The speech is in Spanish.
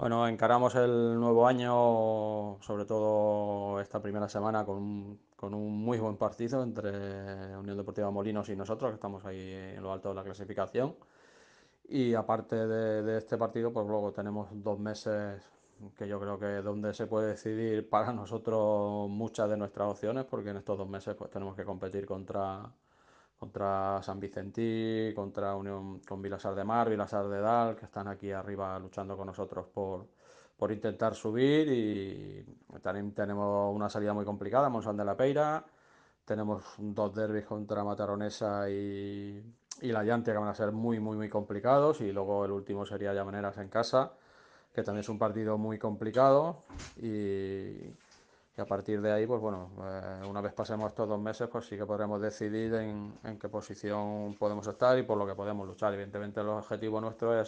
Bueno, encaramos el nuevo año, sobre todo esta primera semana, con un, muy buen partido entre Unión Deportiva Molinos y nosotros, que estamos ahí en lo alto de la clasificación. Y aparte de, de este partido, pues luego tenemos dos meses que yo creo que es donde se puede decidir para nosotros muchas de nuestras opciones, porque en estos dos meses pues tenemos que competir contra contra San Vicentí, contra Unión con Vilasar de Mar, Vilasar de Dal, que están aquí arriba luchando con nosotros por, intentar subir y también tenemos una salida muy complicada, Monsán de la Peira, tenemos dos derbis contra Mataronesa y, y La Llantia que van a ser muy, muy, muy complicados y luego el último sería Llamaneras en casa, que también es un partido muy complicado y a partir de ahí, pues bueno, eh, una vez pasemos estos dos meses, pues sí que podremos decidir en, en qué posición podemos estar y por lo que podemos luchar. Evidentemente el objetivo nuestro es